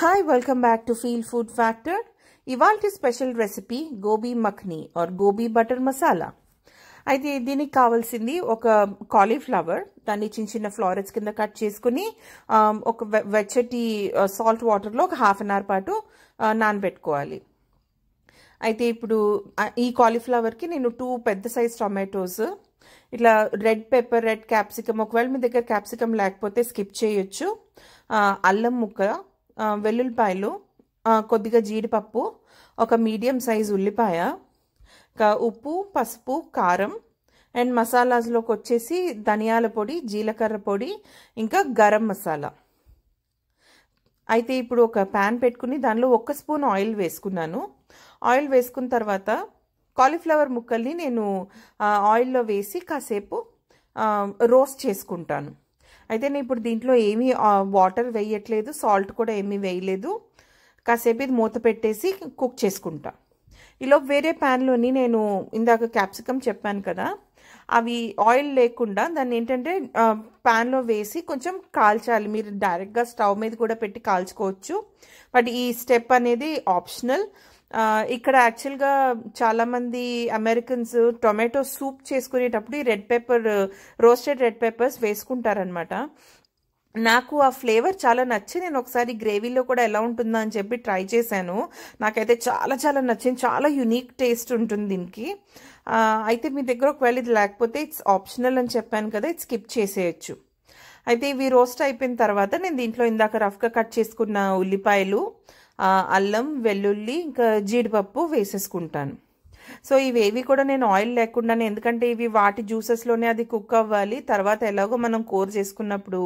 hi welcome back to feel food factor ఇవాళ special recipe gobi makhni or gobi butter masala అయితే దీనికి కావాల్సింది ఒక కాలీఫ్లవర్ దాన్ని చిన్న చిన్న ఫ్లారెట్స్ కింద కట్ చేసుకుని ఒక వెచ్చటి సాల్ట్ వాటర్లో ఒక హాఫ్ అన్ అవర్ పాటు నానబెట్టుకోవాలి అయితే ఇప్పుడు ఈ కాలీఫ్లవర్కి నేను టూ పెద్ద సైజ్ టొమాటోస్ ఇట్లా రెడ్ పెప్పర్ రెడ్ క్యాప్సికమ్ ఒకవేళ మీ దగ్గర క్యాప్సికమ్ లేకపోతే స్కిప్ చేయొచ్చు అల్లం ముక్క వెల్లుల్లిపాయలు కొద్దిగా జీడిపప్పు ఒక మీడియం సైజ్ ఉల్లిపాయ ఉప్పు పసుపు కారం అండ్ మసాలాస్లోకి వచ్చేసి ధనియాల పొడి జీలకర్ర పొడి ఇంకా గరం మసాలా అయితే ఇప్పుడు ఒక ప్యాన్ పెట్టుకుని దానిలో ఒక స్పూన్ ఆయిల్ వేసుకున్నాను ఆయిల్ వేసుకున్న తర్వాత కాలీఫ్లవర్ ముక్కల్ని నేను ఆయిల్లో వేసి కాసేపు రోస్ట్ చేసుకుంటాను అయితే నేను ఇప్పుడు దీంట్లో ఏమీ వాటర్ వేయట్లేదు సాల్ట్ కూడా ఏమీ వేయలేదు కాసేపు ఇది మూత పెట్టేసి కుక్ చేసుకుంటా ఇలా వేరే ప్యాన్లోని నేను ఇందాక క్యాప్సికమ్ చెప్పాను కదా అవి ఆయిల్ లేకుండా దాన్ని ఏంటంటే ప్యాన్లో వేసి కొంచెం కాల్చాలి మీరు డైరెక్ట్గా స్టవ్ మీద కూడా పెట్టి కాల్చుకోవచ్చు బట్ ఈ స్టెప్ అనేది ఆప్షనల్ ఇక్కడ యాక్చువల్గా చాలామంది అమెరికన్స్ టొమాటో సూప్ చేసుకునేటప్పుడు ఈ red pepper roasted red peppers వేసుకుంటారనమాట నాకు ఆ ఫ్లేవర్ చాలా నచ్చి నేను ఒకసారి గ్రేవీలో కూడా ఎలా ఉంటుందా అని చెప్పి ట్రై చేశాను నాకైతే చాలా చాలా నచ్చింది చాలా యునీక్ టేస్ట్ ఉంటుంది దీనికి అయితే మీ దగ్గర ఒకవేళ ఇది లేకపోతే ఇట్స్ ఆప్షనల్ అని చెప్పాను కదా ఇది స్కిప్ చేసేయచ్చు అయితే ఇవి రోస్ట్ అయిపోయిన తర్వాత నేను దీంట్లో ఇందాక రఫ్గా కట్ చేసుకున్న ఉల్లిపాయలు అల్లం వెల్లుల్లి ఇంకా జీడిపప్పు వేసేసుకుంటాను సో ఇవేవి కూడా నేను ఆయిల్ లేకుండానే ఎందుకంటే ఇవి వాటి జ్యూసెస్లోనే అది కుక్ అవ్వాలి తర్వాత ఎలాగో మనం కూర చేసుకున్నప్పుడు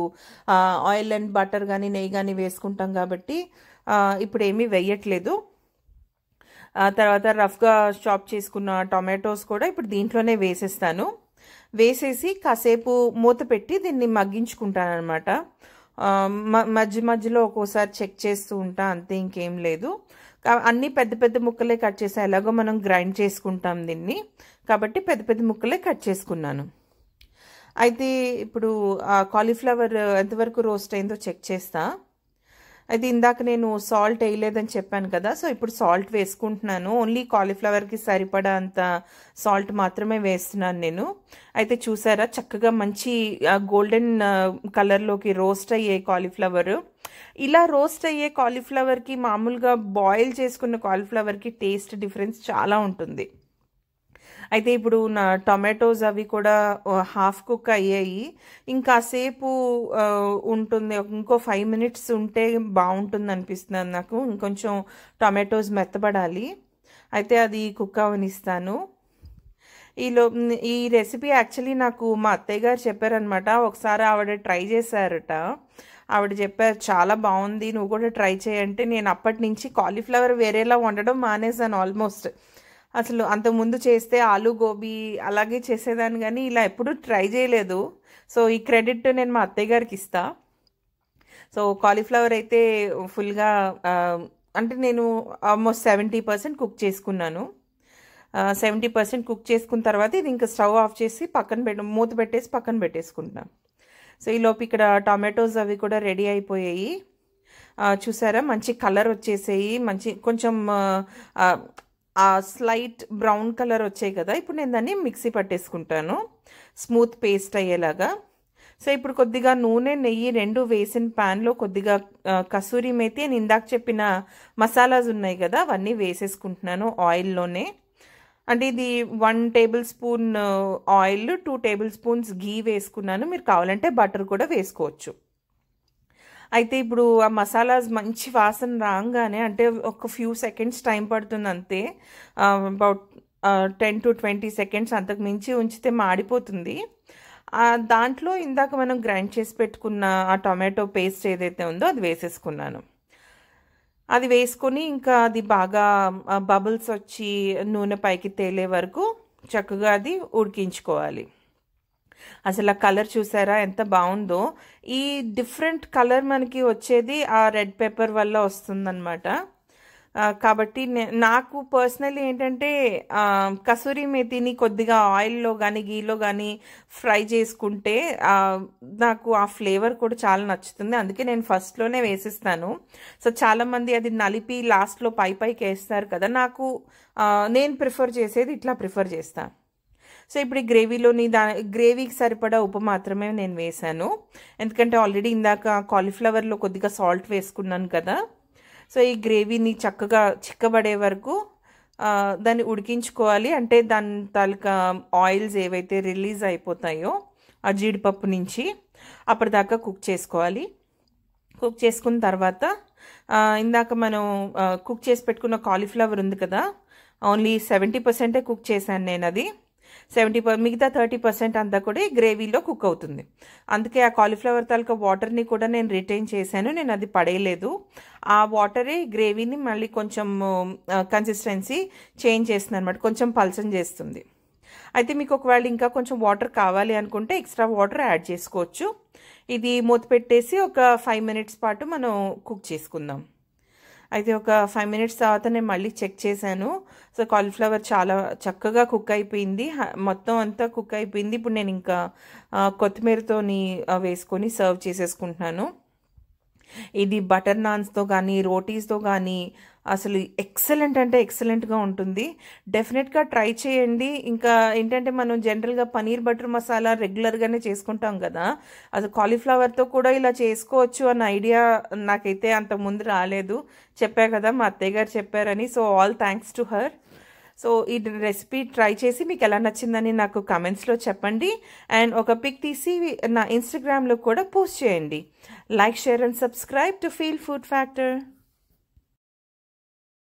ఆయిల్ అండ్ బటర్ కానీ నెయ్యి కానీ వేసుకుంటాం కాబట్టి ఇప్పుడు ఏమీ వేయట్లేదు తర్వాత రఫ్గా చాప్ చేసుకున్న టొమాటోస్ కూడా ఇప్పుడు దీంట్లోనే వేసేస్తాను వేసేసి కాసేపు మూత పెట్టి దీన్ని మగ్గించుకుంటాను అనమాట మధ్య మధ్యలో ఒక్కోసారి చెక్ చేస్తూ ఉంటా అంతే ఇంకేం లేదు అన్ని పెద్ద పెద్ద ముక్కలే కట్ చేసా ఎలాగో మనం గ్రైండ్ చేసుకుంటాం దీన్ని కాబట్టి పెద్ద పెద్ద ముక్కలే కట్ చేసుకున్నాను అయితే ఇప్పుడు కాలీఫ్లవర్ ఎంతవరకు రోస్ట్ అయిందో చెక్ చేస్తాను అయితే ఇందాక నేను సాల్ట్ వేయలేదని చెప్పాను కదా సో ఇప్పుడు సాల్ట్ వేసుకుంటున్నాను ఓన్లీ కాలీఫ్లవర్కి సరిపడా అంత సాల్ట్ మాత్రమే వేస్తున్నాను నేను అయితే చూసారా చక్కగా మంచి గోల్డెన్ కలర్లోకి రోస్ట్ అయ్యే కాలీఫ్లవర్ ఇలా రోస్ట్ అయ్యే కాలీఫ్లవర్కి మామూలుగా బాయిల్ చేసుకున్న కాలీఫ్లవర్కి టేస్ట్ డిఫరెన్స్ చాలా ఉంటుంది అయితే ఇప్పుడు నా టొమాటోస్ అవి కూడా హాఫ్ కుక్ అయ్యాయి ఇంకా సేపు ఉంటుంది ఇంకో ఫైవ్ మినిట్స్ ఉంటే బాగుంటుంది అనిపిస్తుంది నాకు ఇంకొంచెం టొమాటోస్ మెత్తబడాలి అయితే అది కుక్ అవనిస్తాను ఈలో ఈ రెసిపీ యాక్చువల్లీ నాకు మా అత్తయ్య గారు చెప్పారనమాట ఒకసారి ఆవిడ ట్రై చేశారట ఆవిడ చెప్పారు చాలా బాగుంది నువ్వు కూడా ట్రై చేయంటే నేను అప్పటి నుంచి కాలీఫ్లవర్ వేరేలా వండడం మానేశాను ఆల్మోస్ట్ అసలు అంతకుముందు చేస్తే ఆలు గోబీ అలాగే చేసేదాన్ని కానీ ఇలా ఎప్పుడూ ట్రై చేయలేదు సో ఈ క్రెడిట్ నేను మా అత్తయ్య గారికి ఇస్తా సో కాలీఫ్లవర్ అయితే ఫుల్గా అంటే నేను ఆల్మోస్ట్ సెవెంటీ పర్సెంట్ కుక్ చేసుకున్నాను సెవెంటీ పర్సెంట్ కుక్ చేసుకున్న తర్వాత ఇది ఇంకా స్టవ్ ఆఫ్ చేసి పక్కన పెట్ట మూత పెట్టేసి పక్కన పెట్టేసుకుంటున్నా సో ఈలోపు ఇక్కడ టొమాటోస్ అవి కూడా రెడీ అయిపోయాయి చూసారా మంచి కలర్ వచ్చేసాయి మంచి కొంచెం స్లైట్ బ్రౌన్ కలర్ వచ్చాయి కదా ఇప్పుడు నేను దాన్ని మిక్సీ పట్టేసుకుంటాను స్మూత్ పేస్ట్ అయ్యేలాగా సో ఇప్పుడు కొద్దిగా నూనె నెయ్యి రెండు వేసిన ప్యాన్లో కొద్దిగా కసూరి మేతి నేను ఇందాక చెప్పిన మసాలాస్ ఉన్నాయి కదా అవన్నీ వేసేసుకుంటున్నాను ఆయిల్లోనే అంటే ఇది one tablespoon oil two tablespoons ghee వేసుకున్నాను మీరు కావాలంటే బటర్ కూడా వేసుకోవచ్చు అయితే ఇప్పుడు ఆ మసాలాస్ మంచి వాసన రాగానే అంటే ఒక ఫ్యూ సెకండ్స్ టైం పడుతుంది అంతే about ten to twenty seconds అంతకు మించి ఉంచితే మాడిపోతుంది దాంట్లో ఇందాక మనం గ్రైండ్ చేసి పెట్టుకున్న ఆ టొమాటో పేస్ట్ ఏదైతే ఉందో అది వేసేసుకున్నాను అది వేసుకొని ఇంకా అది బాగా బబుల్స్ వచ్చి నూనె పైకి తేలే వరకు చక్కగా అది ఉడికించుకోవాలి అసలు ఆ కలర్ చూసారా ఎంత బాగుందో ఈ డిఫరెంట్ కలర్ మనకి వచ్చేది ఆ రెడ్ పేపర్ వల్ల వస్తుందన్నమాట కాబట్టి నాకు పర్సనలీ ఏంటంటే కసూరి మెతిని కొద్దిగా ఆయిల్లో కానీ గీలో కానీ ఫ్రై చేసుకుంటే నాకు ఆ ఫ్లేవర్ కూడా చాలా నచ్చుతుంది అందుకే నేను ఫస్ట్లోనే వేసిస్తాను సో చాలామంది అది నలిపి లాస్ట్లో పై పైకి వేస్తారు కదా నాకు నేను ప్రిఫర్ చేసేది ఇట్లా ప్రిఫర్ చేస్తాను సో ఇప్పుడు ఈ గ్రేవీలోని దా గ్రేవీకి సరిపడా ఉప్పు మాత్రమే నేను వేశాను ఎందుకంటే ఆల్రెడీ ఇందాక కాలీఫ్లవర్లో కొద్దిగా సాల్ట్ వేసుకున్నాను కదా సో ఈ గ్రేవీని చక్కగా చిక్కబడే వరకు దాన్ని ఉడికించుకోవాలి అంటే దాని తాలూకా ఆయిల్స్ ఏవైతే రిలీజ్ అయిపోతాయో ఆ జీడిపప్పు నుంచి అప్పటిదాకా కుక్ చేసుకోవాలి కుక్ చేసుకున్న తర్వాత ఇందాక మనం కుక్ చేసి పెట్టుకున్న కాలీఫ్లవర్ ఉంది కదా ఓన్లీ సెవెంటీ పర్సెంటే కుక్ చేశాను నేను అది సెవెంటీ మిగతా థర్టీ పర్సెంట్ అంతా కూడా గ్రేవీలో కుక్ అవుతుంది అందుకే ఆ కాలీఫ్లవర్ తాలూకా వాటర్ని కూడా నేను రిటైన్ చేశాను నేను అది పడేయలేదు ఆ వాటరే గ్రేవీని మళ్ళీ కొంచెం కన్సిస్టెన్సీ చేంజ్ చేస్తుంది అనమాట కొంచెం పల్సం చేస్తుంది అయితే మీకు ఒకవేళ ఇంకా కొంచెం వాటర్ కావాలి అనుకుంటే ఎక్స్ట్రా వాటర్ యాడ్ చేసుకోవచ్చు ఇది మూత పెట్టేసి ఒక ఫైవ్ మినిట్స్ పాటు మనం కుక్ చేసుకుందాం అయితే ఒక ఫైవ్ మినిట్స్ తర్వాత నేను మళ్ళీ చెక్ చేశాను సో కాలీఫ్లవర్ చాలా చక్కగా కుక్ అయిపోయింది మొత్తం అంతా కుక్ అయిపోయింది ఇప్పుడు నేను ఇంకా కొత్తిమీరతోని వేసుకొని సర్వ్ చేసేసుకుంటున్నాను ఇది బటర్ నాన్స్తో కానీ రోటీస్తో కానీ అసలు ఎక్సలెంట్ అంటే ఎక్సలెంట్గా ఉంటుంది డెఫినెట్గా ట్రై చేయండి ఇంకా ఏంటంటే మనం జనరల్గా పనీర్ బటర్ మసాలా రెగ్యులర్గానే చేసుకుంటాం కదా అది కాలీఫ్లవర్తో కూడా ఇలా చేసుకోవచ్చు అన్న ఐడియా నాకైతే అంత ముందు రాలేదు చెప్పా కదా మా అత్తయ్య గారు చెప్పారని so all thanks to her so ఈ రెసిపీ ట్రై చేసి మీకు ఎలా నచ్చిందని నాకు కమెంట్స్లో చెప్పండి అండ్ ఒక పిక్ తీసి నా ఇన్స్టాగ్రామ్లో కూడా పోస్ట్ చేయండి like share and subscribe to feel food factor